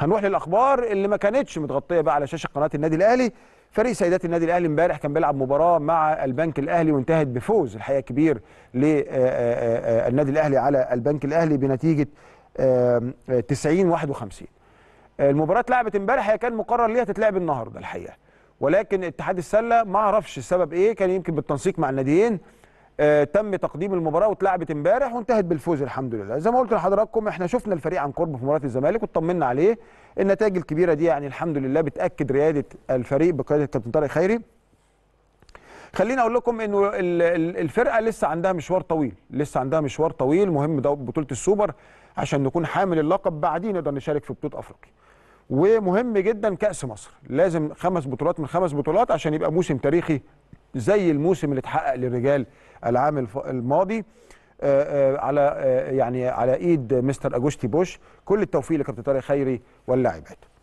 هنروح للاخبار اللي ما كانتش متغطيه بقى على شاشه قناه النادي الاهلي فريق سيدات النادي الاهلي امبارح كان بيلعب مباراه مع البنك الاهلي وانتهت بفوز الحقيقه كبير للنادي آه، آه، آه، الاهلي على البنك الاهلي بنتيجه 90 51 المباراه اتلعبت امبارح هي كان مقرر ليها تتلعب النهارده الحقيقه ولكن اتحاد السله ما اعرفش السبب ايه كان يمكن بالتنسيق مع الناديين آه، تم تقديم المباراه واتلعبت امبارح وانتهت بالفوز الحمد لله زي ما قلت لحضراتكم احنا شفنا الفريق عن قرب في مباراه الزمالك واطمنا عليه النتائج الكبيره دي يعني الحمد لله بتاكد رياده الفريق بقياده الكابتن طارق خيري خليني اقول لكم انه الفرقه لسه عندها مشوار طويل لسه عندها مشوار طويل مهم ده بطوله السوبر عشان نكون حامل اللقب بعدين نقدر نشارك في بطوله افريقيا ومهم جدا كاس مصر لازم خمس بطولات من خمس بطولات عشان يبقى موسم تاريخي زي الموسم اللي اتحقق للرجال العام الماضي آه، آه، على آه، يعني على ايد مستر اجوستي بوش كل التوفيق لكابتن طارق خيري واللاعبات